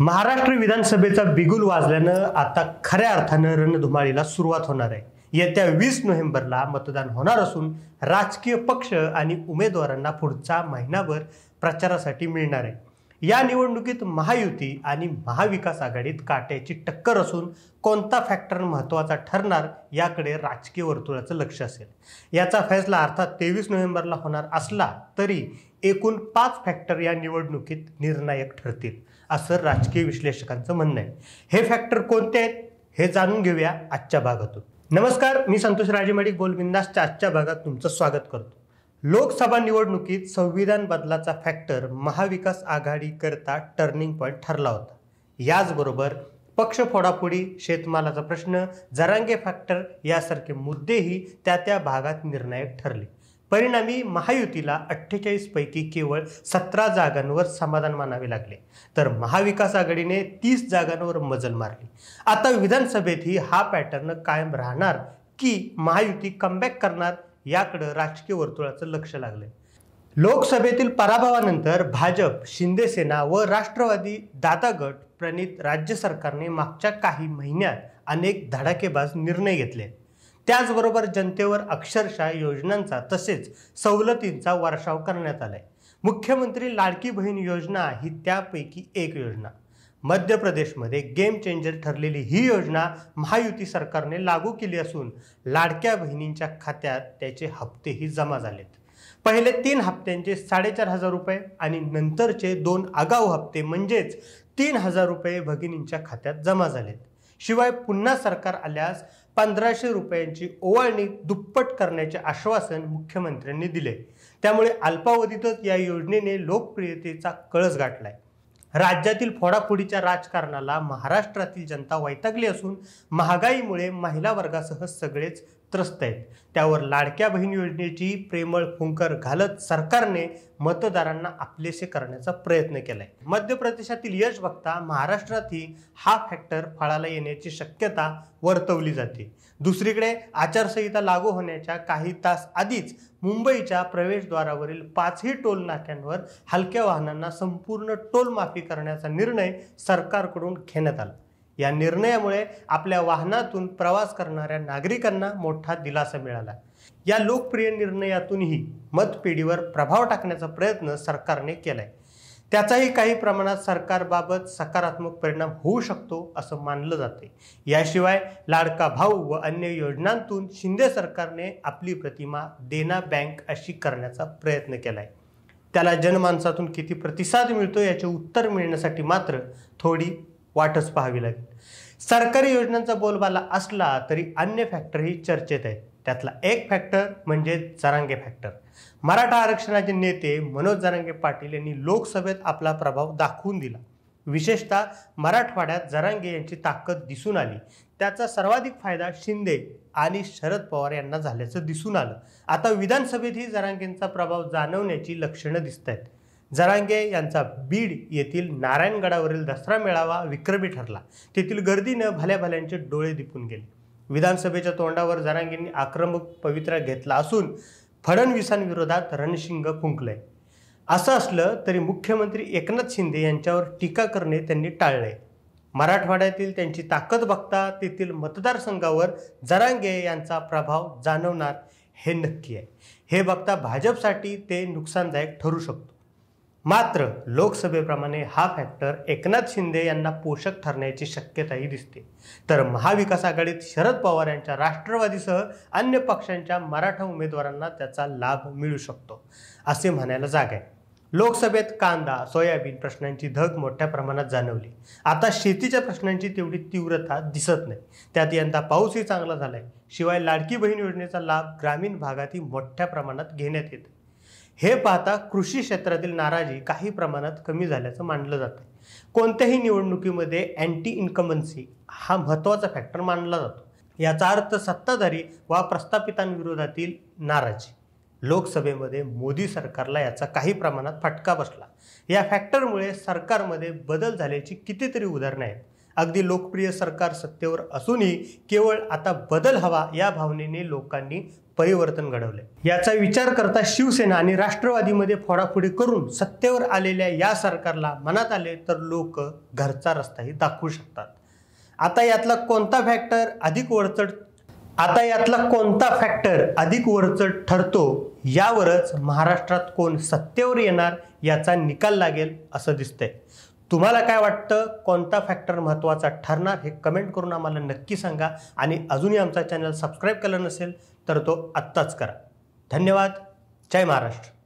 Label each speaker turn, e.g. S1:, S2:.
S1: महाराष्ट्र विधानसभेचा बिगुल वाजल्यानं आता खऱ्या अर्थानं रणधुमाळीला सुरुवात होणार आहे येत्या वीस नोव्हेंबरला मतदान होणार असून राजकीय पक्ष आणि उमेदवारांना पुढचा महिनाभर प्रचारासाठी मिळणार आहे या निवडणुकीत महायुती आणि महाविकास आघाडीत काट्याची टक्कर असून कोणता फॅक्टर महत्त्वाचा ठरणार याकडे राजकीय वर्तुळाचं लक्ष असेल याचा फैसला अर्थात तेवीस नोव्हेंबरला होणार असला तरी एकूण पाच फॅक्टर या निवडणुकीत निर्णायक ठरतील असं राजकीय विश्लेषकांचं म्हणणं आहे हे फॅक्टर कोणते आहेत हे जाणून घेऊया आजच्या भागातून नमस्कार मी संतोष राजेमाडी बोलबिंदासच्या आजच्या भागात तुमचं स्वागत करतो लोकसभा निवडणुकीत संविधान बदलाचा फॅक्टर महाविकास आघाडी करता टर्निंग पॉईंट ठरला होता याचबरोबर पक्ष फोडाफोडी शेतमालाचा प्रश्न जरांगे फॅक्टर यासारखे मुद्देही त्या त्या भागात निर्णायक ठरले परिणामी महायुतीला अठ्ठेचाळीसपैकी केवळ सतरा जागांवर समाधान मानावे लागले तर महाविकास आघाडीने तीस जागांवर मजल मारली आता विधानसभेतही हा पॅटर्न कायम राहणार की महायुती कमबॅक करणार याकडं राजकीय वर्तुळाचं लक्ष लागलंय लोकसभेतील पराभवानंतर भाजप शिंदेसेना व राष्ट्रवादी दादा गट प्रणित राज्य सरकारने मागच्या काही महिन्यात अनेक धडाकेबाज निर्णय घेतले त्याचबरोबर जनतेवर अक्षरशः योजनांचा तसेच सवलतींचा वर्षाव करण्यात आलाय मुख्यमंत्री लाडकी बहीण योजना ही त्यापैकी एक योजना मध्य प्रदेशमध्ये गेम चेंजर ठरलेली ही योजना महायुती सरकारने लागू केली असून लाडक्या बहिणींच्या खात्यात त्याचे हप्तेही जमा झालेत पहिले तीन हप्त्यांचे साडेचार हजार रुपये आणि नंतरचे दोन आगाऊ हप्ते म्हणजेच तीन हजार रुपये भगिनींच्या खात्यात जमा झालेत शिवाय पुन्हा सरकार आल्यास पंधराशे रुपयांची ओवाळणी दुप्पट करण्याचे आश्वासन मुख्यमंत्र्यांनी दिले त्यामुळे अल्पावधीतच या योजनेने लोकप्रियतेचा कळस गाठलाय राज्यातील फोडाफोडीच्या राजकारणाला महाराष्ट्रातील जनता वैतागली असून महागाईमुळे महिला वर्गासह सगळेच त्रस्त आहेत त्यावर लाडक्या बहीण योजनेची प्रेमळ फुंकर घालत सरकारने मतदारांना आपलेसे करण्याचा प्रयत्न केलाय मध्य प्रदेशातील यश बघता महाराष्ट्रातही हा फॅक्टर फळाला येण्याची शक्यता वर्तवली जाते दुसरीकडे आचारसंहिता लागू होण्याच्या काही तास आधीच मुंबईच्या प्रवेशद्वारावरील पाचही टोल नाक्यांवर हलक्या वाहनांना संपूर्ण टोल माफी करण्याचा निर्णय सरकारकडून घेण्यात आला या निर्णयामुळे आपल्या वाहनातून प्रवास करणाऱ्या नागरिकांना मोठा दिलासा मिळाला या लोकप्रिय निर्णयातूनही मतपेढीवर प्रभाव टाकण्याचा प्रयत्न सरकारने केलाय त्याचाही काही प्रमाणात सरकारबाबत सकारात्मक परिणाम होऊ शकतो असं मानलं जाते याशिवाय लाडका भाऊ व अन्य योजनांतून शिंदे सरकारने आपली प्रतिमा देना बँक अशी करण्याचा प्रयत्न केलाय त्याला जनमानसातून किती प्रतिसाद मिळतो याचे उत्तर मिळण्यासाठी मात्र थोडी वाटच पाहावी लागेल सरकारी योजनांचा बोलबाला असला तरी अन्य फॅक्टरही चर्चेत आहेत त्यातला एक फॅक्टर म्हणजे जरांगे फॅक्टर मराठा आरक्षणाचे नेते मनोज जरांगे पाटील यांनी लोकसभेत आपला प्रभाव दाखवून दिला विशेषतः मराठवाड्यात जरांगे यांची ताकद दिसून आली त्याचा सर्वाधिक फायदा शिंदे आणि शरद पवार यांना झाल्याचं दिसून आलं आता विधानसभेतही जरांगेंचा प्रभाव जाणवण्याची लक्षणं दिसत आहेत जरांगे यांचा बीड येथील नारायणगडावरील दसरा मेळावा विक्रमी ठरला तेथील गर्दीनं भल्याभल्यांचे डोळे दिपून गेले विधानसभेच्या तोंडावर जरांगेंनी आक्रमक पवित्रा घेतला असून फडणवीसांविरोधात रणशिंग फुंकलंय असं असलं तरी मुख्यमंत्री एकनाथ शिंदे यांच्यावर टीका करणे त्यांनी टाळले मराठवाड्यातील त्यांची ताकद बघता तेथील मतदारसंघावर जरांगे यांचा प्रभाव जाणवणार हे नक्की आहे हे बघता भाजपसाठी ते नुकसानदायक ठरू शकतो मात्र लोकसभेप्रमाणे हा फॅक्टर एकनाथ शिंदे यांना पोषक ठरण्याची शक्यताही दिसते तर महाविकास आघाडीत शरद पवार यांच्या राष्ट्रवादीसह अन्य पक्षांच्या मराठा उमेदवारांना त्याचा लाभ मिळू शकतो असे म्हणायला जाग आहे लोकसभेत कांदा सोयाबीन प्रश्नांची धग मोठ्या प्रमाणात जाणवली आता शेतीच्या प्रश्नांची तेवढी तीव्रता दिसत नाही त्यात यंदा पाऊसही चांगला झालाय शिवाय लाडकी बहीण योजनेचा लाभ ग्रामीण भागातही मोठ्या प्रमाणात घेण्यात येतो हे पाहता कृषी क्षेत्रातील नाराजी काही प्रमाणात कमी झाल्याचं मानलं जातं कोणत्याही निवडणुकीमध्ये अँटी इन्कमन्सी हा महत्त्वाचा फॅक्टर मानला जातो याचा अर्थ सत्ताधारी वा प्रस्थापितांविरोधातील नाराजी लोकसभेमध्ये मोदी सरकारला याचा काही प्रमाणात फटका बसला या फॅक्टरमुळे सरकारमध्ये बदल झाल्याची कितीतरी उदाहरणं आहेत अगदी लोकप्रिय सरकार सत्तेवर असूनही केवळ आता बदल हवा या भावनेने लोकांनी परिवर्तन घडवले याचा विचार करता शिवसेना आणि राष्ट्रवादीमध्ये फोडाफोडी करून सत्तेवर आलेल्या या सरकारला मनात आले तर लोक घरचा रस्ताही दाखवू शकतात आता यातला कोणता फॅक्टर अधिक वरचढ आता यातला कोणता फॅक्टर अधिक वरचढ ठरतो यावरच महाराष्ट्रात कोण सत्तेवर येणार याचा निकाल लागेल असं दिसतंय तुम्हाला काय वाटतं कोणता फॅक्टर महत्त्वाचा ठरणार हे कमेंट करून आम्हाला नक्की सांगा आणि अजूनही आमचा चॅनल सबस्क्राईब केला नसेल तर तो आत्ताच करा धन्यवाद जय महाराष्ट्र